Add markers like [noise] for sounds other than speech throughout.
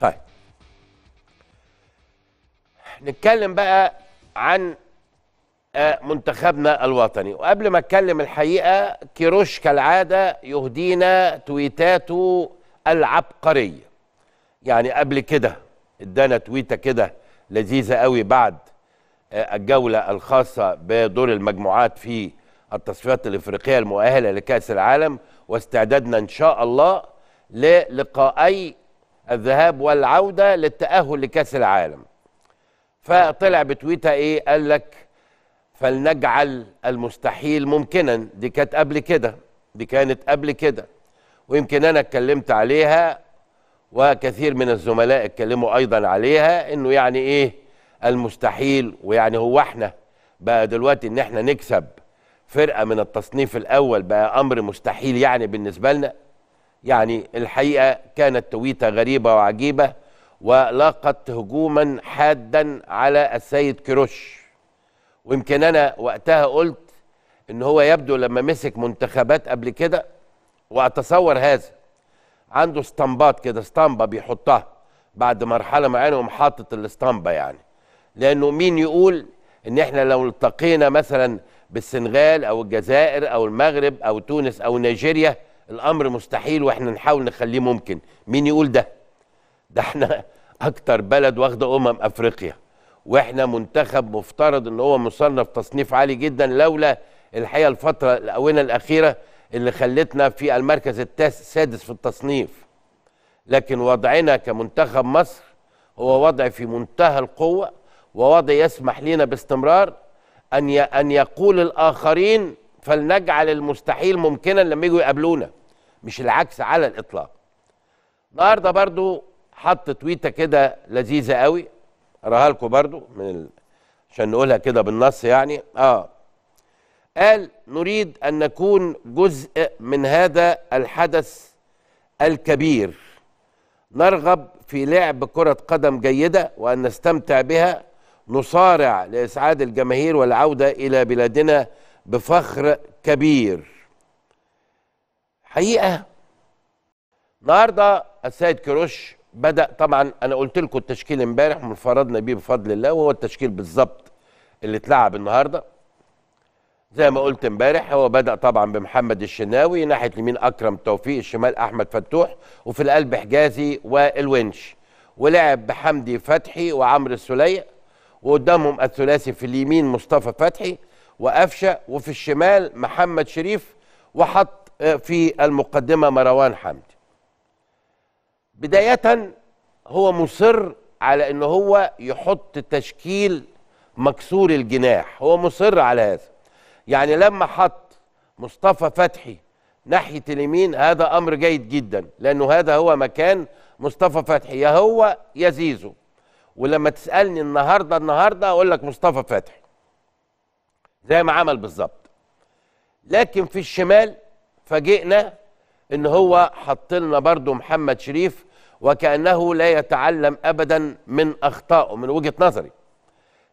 طيب نتكلم بقى عن آه، منتخبنا الوطني وقبل ما اتكلم الحقيقه كيروش كالعاده يهدينا تويتاته العبقريه يعني قبل كده ادانا تويته كده لذيذه قوي بعد آه، الجوله الخاصه بدور المجموعات في التصفيات الافريقيه المؤهله لكاس العالم واستعدادنا ان شاء الله للقائي الذهاب والعودة للتأهل لكأس العالم فطلع بتويتها ايه قال لك فلنجعل المستحيل ممكنا دي كانت قبل كده دي كانت قبل كده ويمكن انا اتكلمت عليها وكثير من الزملاء اتكلموا ايضا عليها انه يعني ايه المستحيل ويعني هو احنا بقى دلوقتي ان احنا نكسب فرقه من التصنيف الاول بقى امر مستحيل يعني بالنسبه لنا يعني الحقيقة كانت تويتة غريبة وعجيبة ولاقت هجوما حادا على السيد كروش ويمكن أنا وقتها قلت إن هو يبدو لما مسك منتخبات قبل كده وأتصور هذا عنده اسطمبات كده اسطمبة بيحطها بعد مرحلة معينة يقوم حاطط الاسطمبة يعني لأنه مين يقول إن إحنا لو التقينا مثلا بالسنغال أو الجزائر أو المغرب أو تونس أو نيجيريا الامر مستحيل واحنا نحاول نخليه ممكن مين يقول ده ده احنا [laughs] اكتر بلد واخده امم افريقيا واحنا منتخب مفترض ان هو مصنف تصنيف عالي جدا لولا الحقيقه الفتره الاونه الاخيره اللي خلتنا في المركز السادس في التصنيف لكن وضعنا كمنتخب مصر هو وضع في منتهى القوه ووضع يسمح لنا باستمرار ان ان يقول الاخرين فلنجعل المستحيل ممكنا لما يجوا يقابلونا مش العكس على الاطلاق النهارده برضو حط تويته كده لذيذه قوي اقراها لكم برضو من ال... عشان نقولها كده بالنص يعني اه قال نريد ان نكون جزء من هذا الحدث الكبير نرغب في لعب كره قدم جيده وان نستمتع بها نصارع لاسعاد الجماهير والعوده الى بلادنا بفخر كبير حقيقه النهارده السيد كروش بدا طبعا انا قلت لكم التشكيل امبارح منفردنا بيه بفضل الله وهو التشكيل بالظبط اللي اتلعب النهارده زي ما قلت امبارح هو بدا طبعا بمحمد الشناوي ناحيه اليمين اكرم توفيق الشمال احمد فتوح وفي القلب حجازي والونش ولعب بحمدي فتحي وعمرو السلية وقدامهم الثلاثي في اليمين مصطفى فتحي وقفشه وفي الشمال محمد شريف وحط آه، في المقدمة مروان حمدي بداية هو مصر على ان هو يحط تشكيل مكسور الجناح هو مصر على هذا يعني لما حط مصطفى فتحي ناحية اليمين هذا امر جيد جدا لانه هذا هو مكان مصطفى فتحي يا هو يا زيزو ولما تسألني النهاردة النهاردة اقول لك مصطفى فتحي زي ما عمل بالظبط لكن في الشمال فاجئنا ان هو حط لنا برضه محمد شريف وكانه لا يتعلم ابدا من اخطائه من وجهه نظري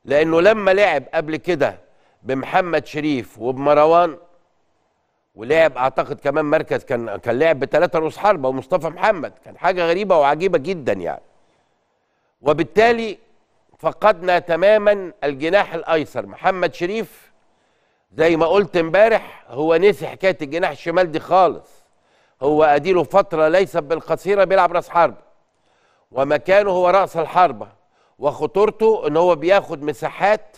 لانه لما لعب قبل كده بمحمد شريف وبمروان ولعب اعتقد كمان مركز كان كان لعب بثلاثه رؤوس حربه ومصطفى محمد كان حاجه غريبه وعجيبه جدا يعني وبالتالي فقدنا تماما الجناح الايسر محمد شريف زي ما قلت امبارح هو نسي حكايه الجناح الشمال دي خالص هو اديله فتره ليست بالقصيره بيلعب راس حرب ومكانه هو راس الحربه وخطورته ان هو بياخد مساحات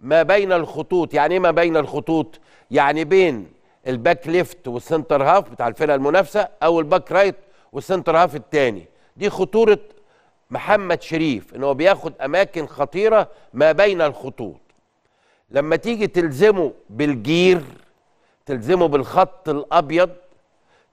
ما بين الخطوط يعني ايه ما بين الخطوط يعني بين الباك ليفت والسنتر هاف بتاع الفرقه المنافسه او الباك رايت والسنتر هاف الثاني دي خطوره محمد شريف ان هو بياخد اماكن خطيره ما بين الخطوط لما تيجي تلزمه بالجير تلزمه بالخط الابيض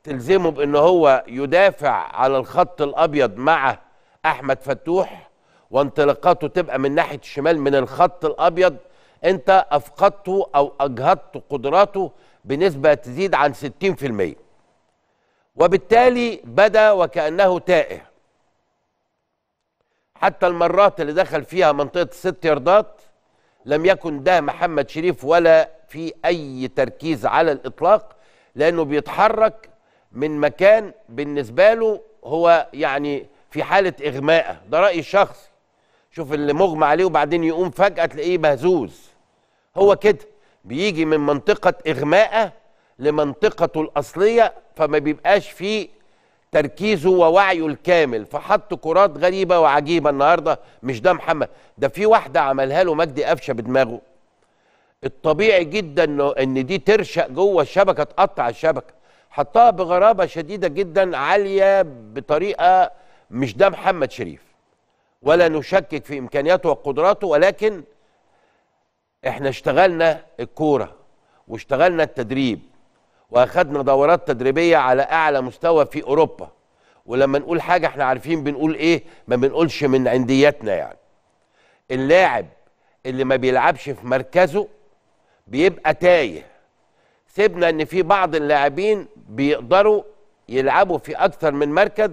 تلزمه بان هو يدافع على الخط الابيض مع احمد فتوح وانطلاقاته تبقى من ناحيه الشمال من الخط الابيض انت افقدته او اجهضت قدراته بنسبه تزيد عن 60% وبالتالي بدا وكانه تائه حتى المرات اللي دخل فيها منطقه الست ياردات لم يكن ده محمد شريف ولا في أي تركيز على الإطلاق لأنه بيتحرك من مكان بالنسبة له هو يعني في حالة إغماء ده رأي شخصي شوف اللي مغمى عليه وبعدين يقوم فجأة تلاقيه مهزوز هو كده بيجي من منطقة إغماءه لمنطقته الأصلية فما بيبقاش فيه تركيزه ووعيه الكامل فحط كرات غريبه وعجيبه النهارده مش ده محمد ده في واحده عملها له مجدي قفشه بدماغه الطبيعي جدا ان دي ترشق جوه الشبكه تقطع الشبكه حطها بغرابه شديده جدا عاليه بطريقه مش ده محمد شريف ولا نشكك في امكانياته وقدراته ولكن احنا اشتغلنا الكوره واشتغلنا التدريب واخدنا دورات تدريبيه على اعلى مستوى في اوروبا ولما نقول حاجه احنا عارفين بنقول ايه ما بنقولش من عندياتنا يعني اللاعب اللي ما بيلعبش في مركزه بيبقى تايه سيبنا ان في بعض اللاعبين بيقدروا يلعبوا في اكثر من مركز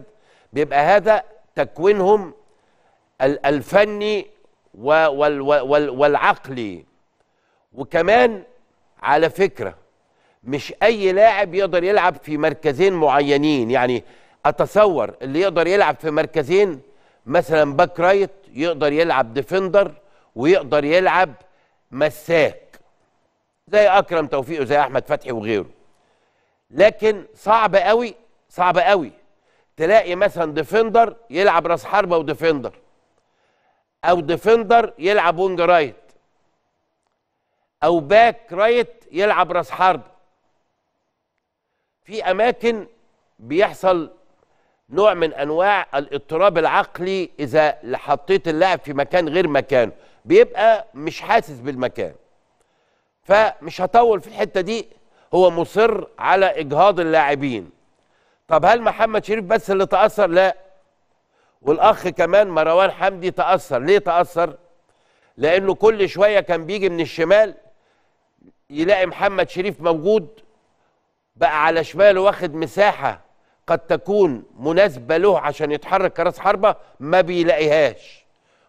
بيبقى هذا تكوينهم الفني والعقلي وكمان على فكره مش اي لاعب يقدر يلعب في مركزين معينين يعني اتصور اللي يقدر يلعب في مركزين مثلا باك رايت يقدر يلعب ديفندر ويقدر يلعب مساك زي اكرم توفيق وزي احمد فتحي وغيره لكن صعب قوي صعب قوي تلاقي مثلا ديفندر يلعب راس حربه وديفندر او ديفندر يلعب وينج رايت او باك رايت يلعب راس حربه في اماكن بيحصل نوع من انواع الاضطراب العقلي اذا حطيت اللاعب في مكان غير مكانه بيبقى مش حاسس بالمكان فمش هطول في الحته دي هو مصر على اجهاض اللاعبين طب هل محمد شريف بس اللي تاثر لا والاخ كمان مروان حمدي تاثر ليه تاثر لانه كل شويه كان بيجي من الشمال يلاقي محمد شريف موجود بقى على شماله واخد مساحه قد تكون مناسبه له عشان يتحرك كراس حربه ما بيلاقيهاش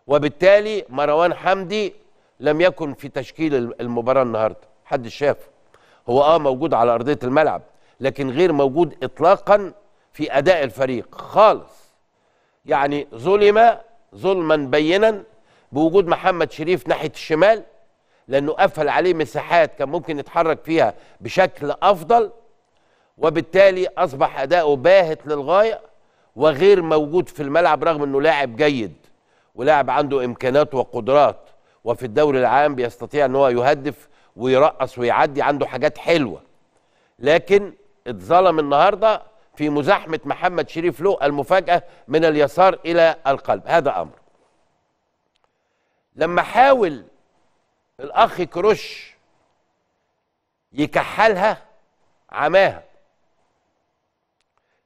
وبالتالي مروان حمدي لم يكن في تشكيل المباراه النهارده حد شافه هو اه موجود على ارضيه الملعب لكن غير موجود اطلاقا في اداء الفريق خالص يعني ظلم ظلما بينا بوجود محمد شريف ناحيه الشمال لانه قفل عليه مساحات كان ممكن يتحرك فيها بشكل افضل وبالتالي اصبح اداؤه باهت للغايه وغير موجود في الملعب رغم انه لاعب جيد ولاعب عنده امكانات وقدرات وفي الدوري العام بيستطيع ان هو يهدف ويرقص ويعدي عنده حاجات حلوه لكن اتظلم النهارده في مزاحمه محمد شريف له المفاجاه من اليسار الى القلب هذا امر لما حاول الاخ كروش يكحلها عماها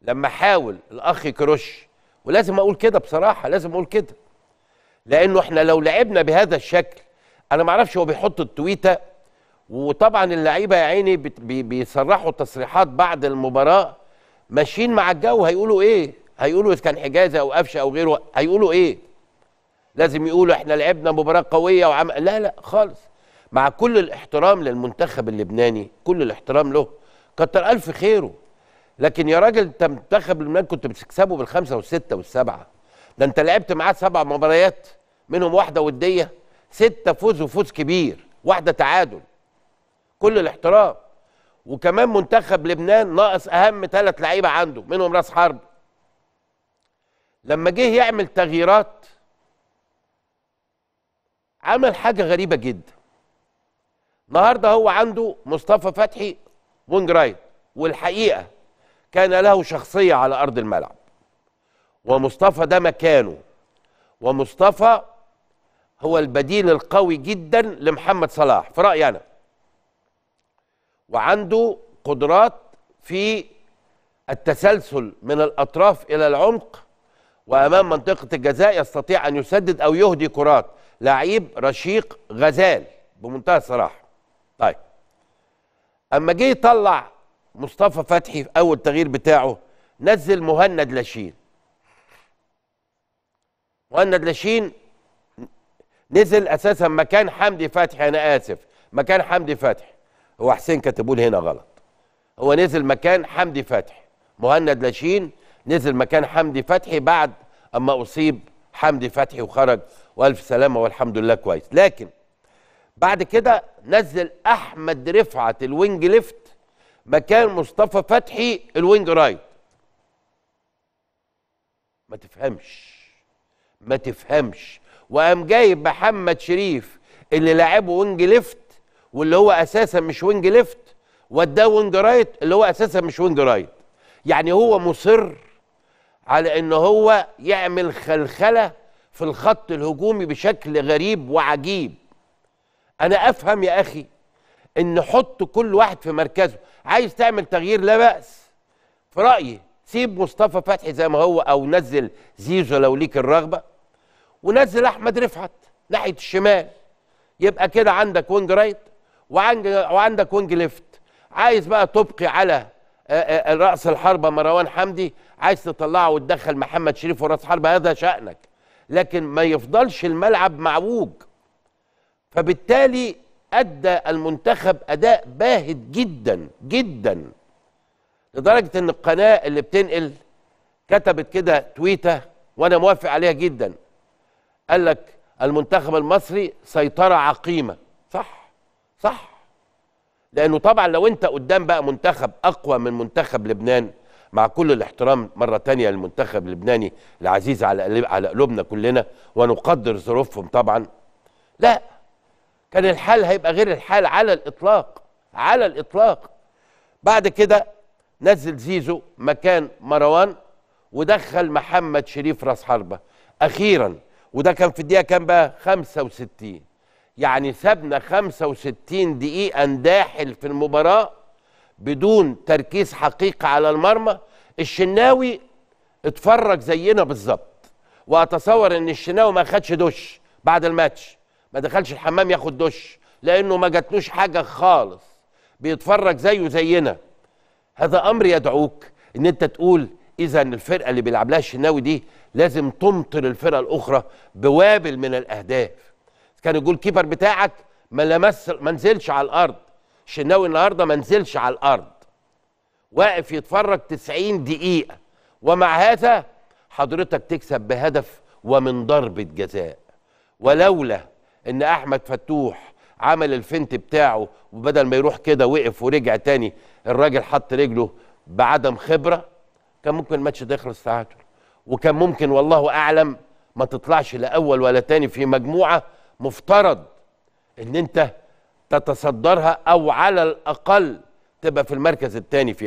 لما حاول الاخ كروش ولازم اقول كده بصراحه لازم اقول كده لانه احنا لو لعبنا بهذا الشكل انا ما اعرفش هو بيحط التويته وطبعا اللعيبه يا عيني بيصرحوا تصريحات بعد المباراه ماشيين مع الجو هيقولوا ايه هيقولوا اذا كان حجازي او قفشه او غيره هيقولوا ايه لازم يقولوا احنا لعبنا مباراه قويه وعم لا لا خالص مع كل الاحترام للمنتخب اللبناني كل الاحترام له كتر الف خيره لكن يا راجل انت منتخب لبنان كنت بتكسبه بالخمسه والسته والسبعه ده انت لعبت معاه سبع مباريات منهم واحده وديه سته فوز وفوز كبير واحده تعادل كل الاحترام وكمان منتخب لبنان ناقص اهم ثلاث لعيبه عنده منهم راس حرب لما جه يعمل تغييرات عمل حاجه غريبه جدا النهارده هو عنده مصطفى فتحي وينج رايت والحقيقه كان له شخصية على أرض الملعب ومصطفى ده مكانه ومصطفى هو البديل القوي جدا لمحمد صلاح في رأيي أنا وعنده قدرات في التسلسل من الأطراف إلى العمق وأمام منطقة الجزاء يستطيع أن يسدد أو يهدي كرات لعيب رشيق غزال بمنتهى الصراحة طيب أما جه يطلع مصطفى فتحي في اول تغيير بتاعه نزل مهند لاشين مهند لاشين نزل اساسا مكان حمدي فتحي انا اسف مكان حمدي فتحي هو حسين كاتبول هنا غلط هو نزل مكان حمدي فتحي مهند لاشين نزل مكان حمدي فتحي بعد اما اصيب حمدي فتحي وخرج والف سلامه والحمد لله كويس لكن بعد كده نزل احمد رفعت الوينج ليفت مكان مصطفى فتحي الوينج رايت ما تفهمش ما تفهمش وقام جايب محمد شريف اللي لعبه وينج ليفت واللي هو اساسا مش وينج ليفت وداه وينج رايت اللي هو اساسا مش وينج رايت يعني هو مصر على ان هو يعمل خلخله في الخط الهجومي بشكل غريب وعجيب انا افهم يا اخي ان حط كل واحد في مركزه عايز تعمل تغيير لا باس في رايي سيب مصطفى فتحي زي ما هو او نزل زيزو لو ليك الرغبه ونزل احمد رفعت ناحيه الشمال يبقى كده عندك وينج رايت وعندك وينج ليفت عايز بقى تبقي على آه، آه، آه، راس الحربه مروان حمدي عايز تطلعه وتدخل محمد شريف وراس حربه هذا شانك لكن ما يفضلش الملعب معوج فبالتالي أدى المنتخب أداء باهت جدا جدا لدرجة إن القناة اللي بتنقل كتبت كده تويتة وأنا موافق عليها جدا قال لك المنتخب المصري سيطرة عقيمة صح صح لأنه طبعا لو أنت قدام بقى منتخب أقوى من منتخب لبنان مع كل الاحترام مرة تانية للمنتخب اللبناني العزيز على على قلوبنا كلنا ونقدر ظروفهم طبعا لا كان الحال هيبقى غير الحال على الاطلاق على الاطلاق بعد كده نزل زيزو مكان مروان ودخل محمد شريف راس حربه اخيرا وده كان في الدقيقه كام بقى 65 يعني سابنا 65 دقيقه نداحل في المباراه بدون تركيز حقيقي على المرمى الشناوي اتفرج زينا بالظبط واتصور ان الشناوي ما خدش دش بعد الماتش ما دخلش الحمام ياخد دش لانه ما جاتلوش حاجه خالص بيتفرج زيه زينا هذا امر يدعوك ان انت تقول اذا الفرقه اللي بيلعب لها الشناوي دي لازم تمطر الفرقه الاخرى بوابل من الاهداف كان يقول كيبر بتاعك ما لمس ما نزلش على الارض الشناوي النهارده ما نزلش على الارض واقف يتفرج 90 دقيقه ومع هذا حضرتك تكسب بهدف ومن ضربه جزاء ولولا ان احمد فتوح عمل الفنت بتاعه وبدل ما يروح كده وقف ورجع تاني الراجل حط رجله بعدم خبره كان ممكن الماتش ده يخلص تعادل وكان ممكن والله اعلم ما تطلعش لا اول ولا تاني في مجموعه مفترض ان انت تتصدرها او على الاقل تبقى في المركز التاني فيها